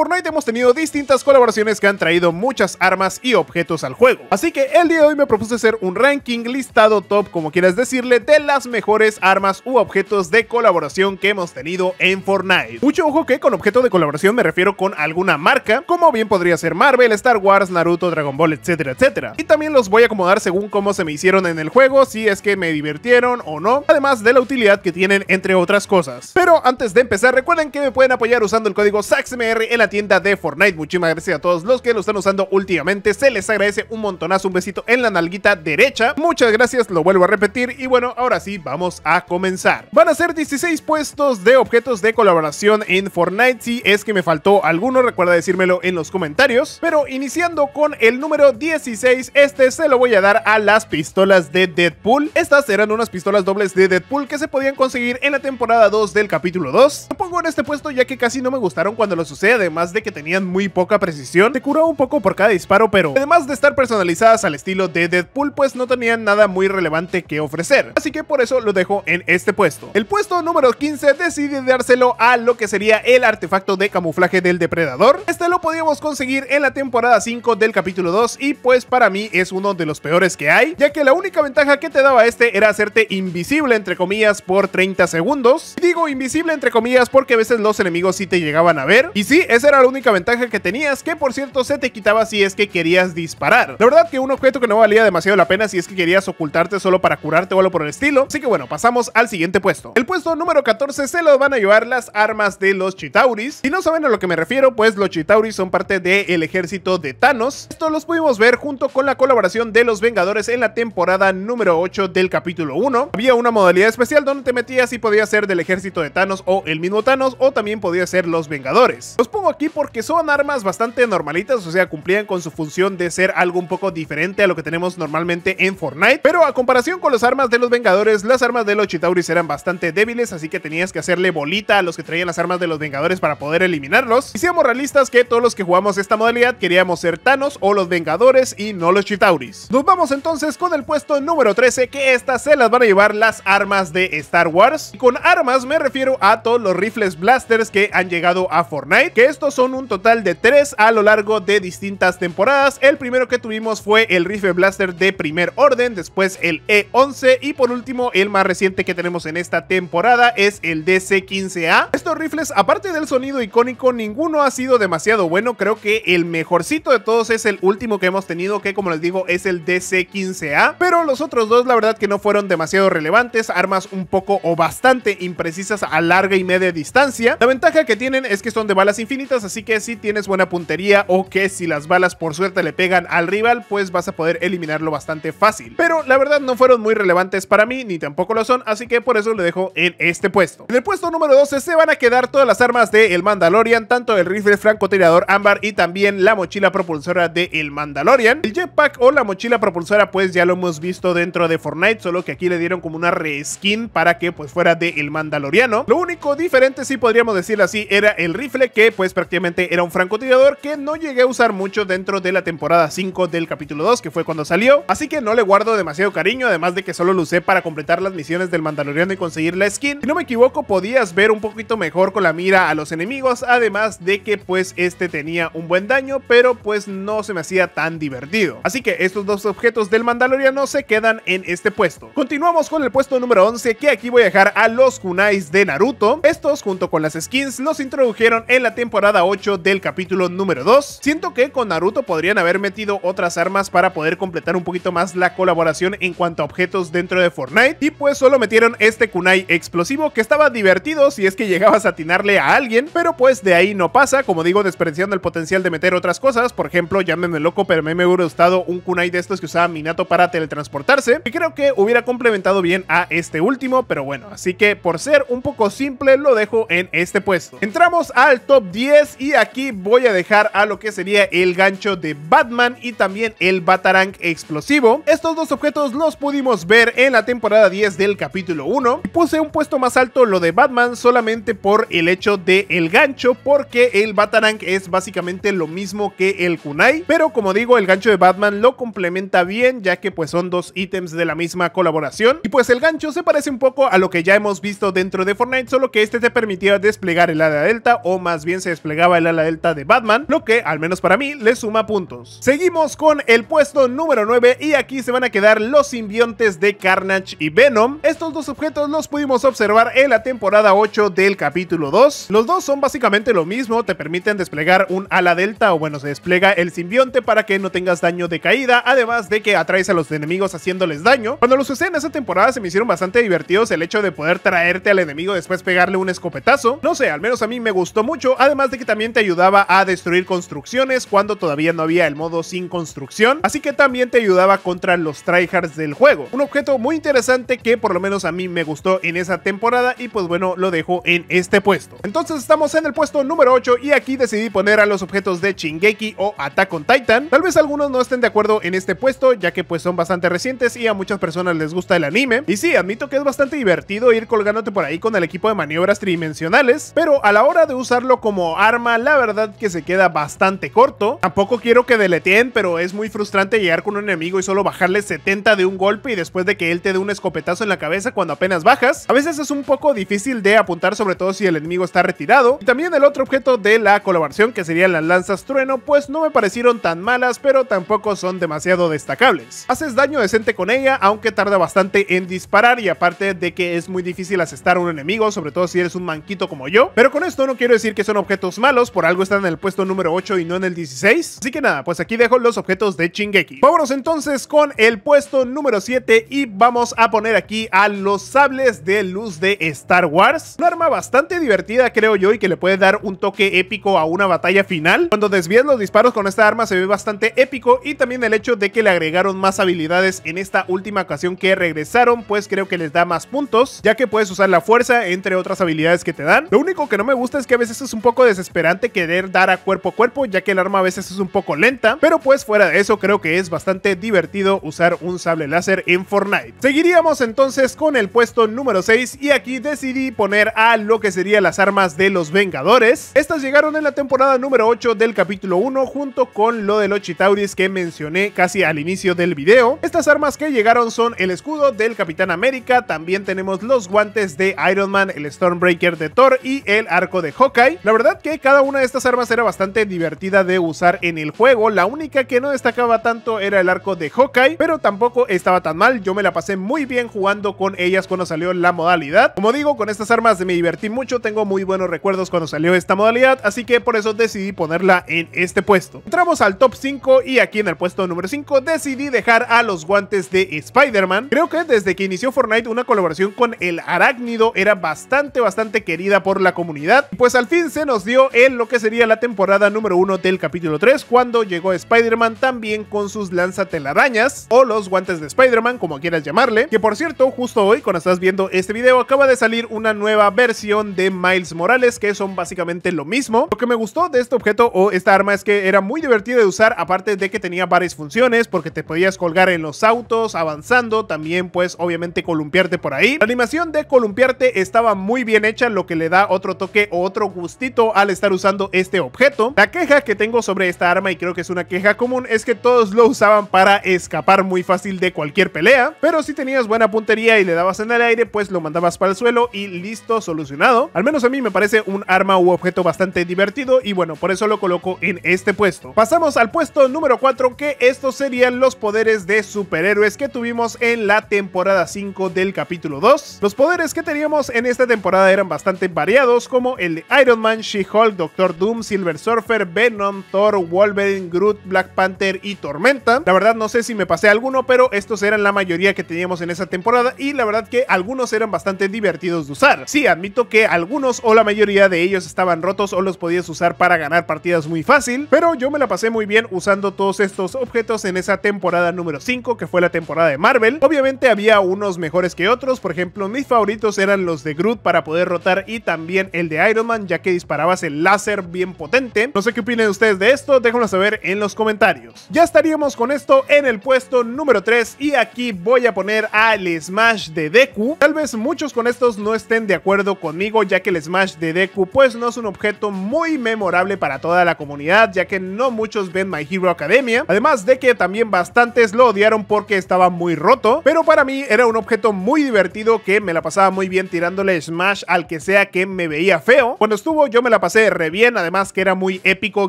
Fortnite hemos tenido distintas colaboraciones que han traído muchas armas y objetos al juego. Así que el día de hoy me propuse hacer un ranking listado top, como quieras decirle, de las mejores armas u objetos de colaboración que hemos tenido en Fortnite. Mucho ojo que con objeto de colaboración me refiero con alguna marca, como bien podría ser Marvel, Star Wars, Naruto, Dragon Ball, etcétera, etcétera. Y también los voy a acomodar según cómo se me hicieron en el juego, si es que me divirtieron o no, además de la utilidad que tienen entre otras cosas. Pero antes de empezar, recuerden que me pueden apoyar usando el código SAXMR en la tienda de Fortnite. Muchísimas gracias a todos los que lo están usando últimamente. Se les agradece un montonazo, un besito en la nalguita derecha. Muchas gracias, lo vuelvo a repetir. Y bueno, ahora sí, vamos a comenzar. Van a ser 16 puestos de objetos de colaboración en Fortnite. Si es que me faltó alguno, recuerda decírmelo en los comentarios. Pero iniciando con el número 16, este se lo voy a dar a las pistolas de Deadpool. Estas eran unas pistolas dobles de Deadpool que se podían conseguir en la temporada 2 del capítulo 2. Lo pongo en este puesto ya que casi no me gustaron cuando lo sucede, además de que tenían muy poca precisión, te curó un poco por cada disparo, pero además de estar personalizadas al estilo de Deadpool, pues no tenían nada muy relevante que ofrecer. Así que por eso lo dejo en este puesto. El puesto número 15 decide dárselo a lo que sería el artefacto de camuflaje del depredador. Este lo podíamos conseguir en la temporada 5 del capítulo 2 y pues para mí es uno de los peores que hay, ya que la única ventaja que te daba este era hacerte invisible entre comillas por 30 segundos. Y digo invisible entre comillas porque a veces los enemigos sí te llegaban a ver. Y sí, es era la única ventaja que tenías, que por cierto se te quitaba si es que querías disparar. La verdad que un objeto que no valía demasiado la pena si es que querías ocultarte solo para curarte o algo por el estilo. Así que bueno, pasamos al siguiente puesto. El puesto número 14 se lo van a llevar las armas de los Chitauris. Si no saben a lo que me refiero, pues los Chitauris son parte del ejército de Thanos. Esto los pudimos ver junto con la colaboración de los Vengadores en la temporada número 8 del capítulo 1. Había una modalidad especial donde te metías y podías ser del ejército de Thanos o el mismo Thanos o también podías ser los Vengadores. Los pongo aquí porque son armas bastante normalitas, o sea, cumplían con su función de ser algo un poco diferente a lo que tenemos normalmente en Fortnite, pero a comparación con las armas de los Vengadores, las armas de los Chitauris eran bastante débiles, así que tenías que hacerle bolita a los que traían las armas de los Vengadores para poder eliminarlos. Y seamos realistas que todos los que jugamos esta modalidad queríamos ser Thanos o los Vengadores y no los Chitauris. Nos vamos entonces con el puesto número 13, que estas se las van a llevar las armas de Star Wars. Y con armas me refiero a todos los rifles blasters que han llegado a Fortnite, que es estos son un total de tres a lo largo de distintas temporadas. El primero que tuvimos fue el Rifle Blaster de primer orden, después el E11 y por último el más reciente que tenemos en esta temporada es el DC-15A. Estos rifles, aparte del sonido icónico, ninguno ha sido demasiado bueno. Creo que el mejorcito de todos es el último que hemos tenido, que como les digo es el DC-15A. Pero los otros dos la verdad que no fueron demasiado relevantes, armas un poco o bastante imprecisas a larga y media distancia. La ventaja que tienen es que son de balas infinitas así que si tienes buena puntería o que si las balas por suerte le pegan al rival, pues vas a poder eliminarlo bastante fácil. Pero la verdad no fueron muy relevantes para mí, ni tampoco lo son, así que por eso lo dejo en este puesto. En el puesto número 12 se van a quedar todas las armas de El Mandalorian, tanto el rifle francotirador ámbar y también la mochila propulsora de El Mandalorian. El jetpack o la mochila propulsora pues ya lo hemos visto dentro de Fortnite, solo que aquí le dieron como una reskin para que pues fuera de El Mandaloriano. Lo único diferente, si podríamos decirlo así, era el rifle que pues era un francotirador que no llegué a usar mucho dentro de la temporada 5 del capítulo 2, que fue cuando salió, así que no le guardo demasiado cariño, además de que solo lo usé para completar las misiones del Mandaloriano y conseguir la skin. Si no me equivoco, podías ver un poquito mejor con la mira a los enemigos, además de que pues este tenía un buen daño, pero pues no se me hacía tan divertido. Así que estos dos objetos del Mandaloriano se quedan en este puesto. Continuamos con el puesto número 11, que aquí voy a dejar a los kunais de Naruto. Estos, junto con las skins, los introdujeron en la temporada 8 del capítulo número 2. Siento que con Naruto podrían haber metido otras armas para poder completar un poquito más la colaboración en cuanto a objetos dentro de Fortnite. Y pues solo metieron este kunai explosivo que estaba divertido si es que llegabas a atinarle a alguien, pero pues de ahí no pasa, como digo, despreciando el potencial de meter otras cosas. Por ejemplo, llámeme loco, pero me hubiera gustado un kunai de estos que usaba Minato para teletransportarse. Y creo que hubiera complementado bien a este último, pero bueno, así que por ser un poco simple lo dejo en este puesto. Entramos al top 10 y aquí voy a dejar a lo que sería el gancho de Batman y también el Batarang explosivo. Estos dos objetos los pudimos ver en la temporada 10 del capítulo 1. Puse un puesto más alto lo de Batman solamente por el hecho de el gancho, porque el Batarang es básicamente lo mismo que el Kunai, pero como digo, el gancho de Batman lo complementa bien, ya que pues son dos ítems de la misma colaboración. Y pues el gancho se parece un poco a lo que ya hemos visto dentro de Fortnite, solo que este te permitía desplegar el área delta o más bien se desplegaba desplegaba el ala delta de Batman, lo que, al menos para mí, le suma puntos. Seguimos con el puesto número 9 y aquí se van a quedar los simbiontes de Carnage y Venom. Estos dos objetos los pudimos observar en la temporada 8 del capítulo 2. Los dos son básicamente lo mismo, te permiten desplegar un ala delta o bueno, se desplega el simbionte para que no tengas daño de caída, además de que atraes a los enemigos haciéndoles daño. Cuando los usé en esa temporada se me hicieron bastante divertidos el hecho de poder traerte al enemigo después pegarle un escopetazo. No sé, al menos a mí me gustó mucho, además que también te ayudaba a destruir construcciones cuando todavía no había el modo sin construcción, así que también te ayudaba contra los tryhards del juego. Un objeto muy interesante que por lo menos a mí me gustó en esa temporada y pues bueno, lo dejo en este puesto. Entonces estamos en el puesto número 8 y aquí decidí poner a los objetos de Shingeki o Attack on Titan. Tal vez algunos no estén de acuerdo en este puesto ya que pues son bastante recientes y a muchas personas les gusta el anime. Y sí, admito que es bastante divertido ir colgándote por ahí con el equipo de maniobras tridimensionales, pero a la hora de usarlo como arma, la verdad que se queda bastante corto. Tampoco quiero que deleteen, pero es muy frustrante llegar con un enemigo y solo bajarle 70 de un golpe y después de que él te dé un escopetazo en la cabeza cuando apenas bajas. A veces es un poco difícil de apuntar, sobre todo si el enemigo está retirado. Y también el otro objeto de la colaboración, que serían las lanzas trueno, pues no me parecieron tan malas, pero tampoco son demasiado destacables. Haces daño decente con ella, aunque tarda bastante en disparar y aparte de que es muy difícil asestar a un enemigo, sobre todo si eres un manquito como yo. Pero con esto no quiero decir que son objetos malos, por algo están en el puesto número 8 y no en el 16. Así que nada, pues aquí dejo los objetos de Chingeki. Vámonos entonces con el puesto número 7 y vamos a poner aquí a los sables de luz de Star Wars. una arma bastante divertida creo yo y que le puede dar un toque épico a una batalla final. Cuando desvías los disparos con esta arma se ve bastante épico y también el hecho de que le agregaron más habilidades en esta última ocasión que regresaron pues creo que les da más puntos ya que puedes usar la fuerza entre otras habilidades que te dan. Lo único que no me gusta es que a veces es un poco de Esperante querer dar a cuerpo a cuerpo, ya que el arma a veces es un poco lenta, pero pues fuera de eso creo que es bastante divertido usar un sable láser en Fortnite. Seguiríamos entonces con el puesto número 6 y aquí decidí poner a lo que serían las armas de los Vengadores. Estas llegaron en la temporada número 8 del capítulo 1 junto con lo de los Chitauris que mencioné casi al inicio del video. Estas armas que llegaron son el escudo del Capitán América, también tenemos los guantes de Iron Man, el Stormbreaker de Thor y el arco de Hawkeye. La verdad que cada una de estas armas era bastante divertida de usar en el juego. La única que no destacaba tanto era el arco de Hawkeye, pero tampoco estaba tan mal. Yo me la pasé muy bien jugando con ellas cuando salió la modalidad. Como digo, con estas armas me divertí mucho, tengo muy buenos recuerdos cuando salió esta modalidad, así que por eso decidí ponerla en este puesto. Entramos al top 5 y aquí en el puesto número 5 decidí dejar a los guantes de Spider-Man. Creo que desde que inició Fortnite una colaboración con el arácnido era bastante, bastante querida por la comunidad. Pues al fin se nos dio en lo que sería la temporada número 1 del capítulo 3, cuando llegó Spider-Man también con sus lanzatelarañas o los guantes de Spider-Man, como quieras llamarle. Que por cierto, justo hoy, cuando estás viendo este video, acaba de salir una nueva versión de Miles Morales, que son básicamente lo mismo. Lo que me gustó de este objeto o esta arma es que era muy divertido de usar, aparte de que tenía varias funciones, porque te podías colgar en los autos, avanzando, también pues obviamente columpiarte por ahí. La animación de columpiarte estaba muy bien hecha, lo que le da otro toque o otro gustito al estar usando este objeto. La queja que tengo sobre esta arma y creo que es una queja común es que todos lo usaban para escapar muy fácil de cualquier pelea, pero si tenías buena puntería y le dabas en el aire, pues lo mandabas para el suelo y listo, solucionado. Al menos a mí me parece un arma u objeto bastante divertido y bueno, por eso lo coloco en este puesto. Pasamos al puesto número 4 que estos serían los poderes de superhéroes que tuvimos en la temporada 5 del capítulo 2. Los poderes que teníamos en esta temporada eran bastante variados como el de Iron Man, She-Hulk, Doctor Doom, Silver Surfer, Venom, Thor, Wolverine, Groot, Black Panther y Tormenta. La verdad no sé si me pasé alguno, pero estos eran la mayoría que teníamos en esa temporada y la verdad que algunos eran bastante divertidos de usar. Sí, admito que algunos o la mayoría de ellos estaban rotos o los podías usar para ganar partidas muy fácil, pero yo me la pasé muy bien usando todos estos objetos en esa temporada número 5 que fue la temporada de Marvel. Obviamente había unos mejores que otros, por ejemplo mis favoritos eran los de Groot para poder rotar y también el de Iron Man ya que disparabas el láser bien potente. No sé qué opinan ustedes de esto, déjenlo saber en los comentarios. Ya estaríamos con esto en el puesto número 3 y aquí voy a poner al Smash de Deku. Tal vez muchos con estos no estén de acuerdo conmigo ya que el Smash de Deku pues no es un objeto muy memorable para toda la comunidad ya que no muchos ven My Hero Academia. Además de que también bastantes lo odiaron porque estaba muy roto, pero para mí era un objeto muy divertido que me la pasaba muy bien tirándole Smash al que sea que me veía feo. Cuando estuvo yo me la pasaba se re bien, además que era muy épico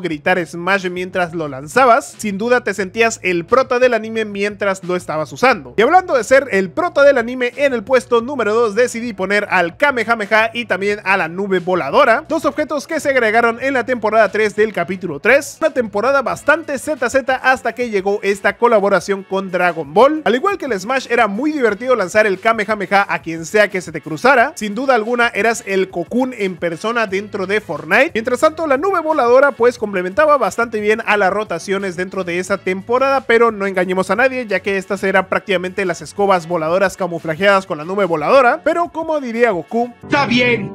gritar Smash mientras lo lanzabas. Sin duda te sentías el prota del anime mientras lo estabas usando. Y hablando de ser el prota del anime, en el puesto número 2 decidí poner al Kamehameha y también a la nube voladora, dos objetos que se agregaron en la temporada 3 del capítulo 3, una temporada bastante ZZ hasta que llegó esta colaboración con Dragon Ball. Al igual que el Smash era muy divertido lanzar el Kamehameha a quien sea que se te cruzara, sin duda alguna eras el Cocoon en persona dentro de Fortnite Mientras tanto, la nube voladora pues complementaba bastante bien a las rotaciones dentro de esa temporada, pero no engañemos a nadie, ya que estas eran prácticamente las escobas voladoras camuflajeadas con la nube voladora. Pero como diría Goku, está bien,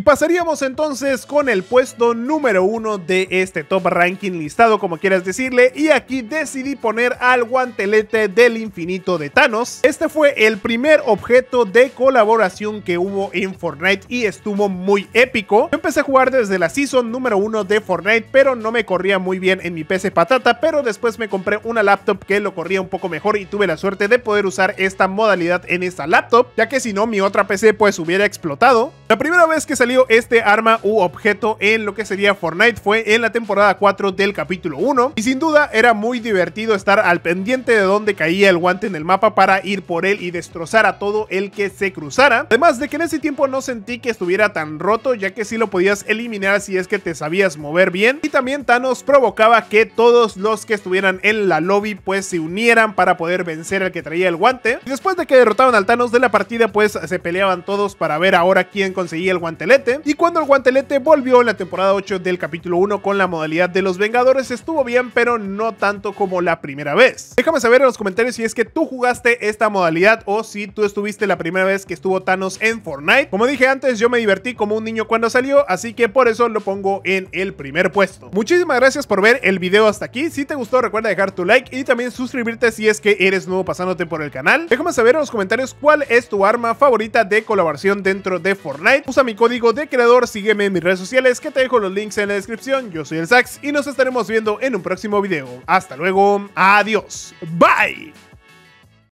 y pasaríamos entonces con el puesto número uno de este top ranking listado, como quieras decirle, y aquí decidí poner al guantelete del infinito de Thanos. Este fue el primer objeto de colaboración que hubo en Fortnite y estuvo muy épico. empecé a jugar desde la season número uno de Fortnite, pero no me corría muy bien en mi PC patata, pero después me compré una laptop que lo corría un poco mejor y tuve la suerte de poder usar esta modalidad en esta laptop, ya que si no mi otra PC pues hubiera explotado. La primera vez que salió este arma u objeto en lo que sería Fortnite fue en la temporada 4 del capítulo 1 y sin duda era muy divertido estar al pendiente de dónde caía el guante en el mapa para ir por él y destrozar a todo el que se cruzara. Además de que en ese tiempo no sentí que estuviera tan roto ya que si lo podías eliminar si es que te sabías mover bien y también Thanos provocaba que todos los que estuvieran en la lobby pues se unieran para poder vencer al que traía el guante. Y después de que derrotaban al Thanos de la partida pues se peleaban todos para ver ahora quién conseguía el guantelete y cuando el guantelete volvió en la temporada 8 del capítulo 1 con la modalidad de los Vengadores, estuvo bien, pero no tanto como la primera vez. Déjame saber en los comentarios si es que tú jugaste esta modalidad o si tú estuviste la primera vez que estuvo Thanos en Fortnite. Como dije antes, yo me divertí como un niño cuando salió, así que por eso lo pongo en el primer puesto. Muchísimas gracias por ver el video hasta aquí. Si te gustó, recuerda dejar tu like y también suscribirte si es que eres nuevo pasándote por el canal. Déjame saber en los comentarios cuál es tu arma favorita de colaboración dentro de Fortnite. Usa mi código de Creador, sígueme en mis redes sociales que te dejo los links en la descripción. Yo soy el Sax y nos estaremos viendo en un próximo video. Hasta luego, adiós, bye.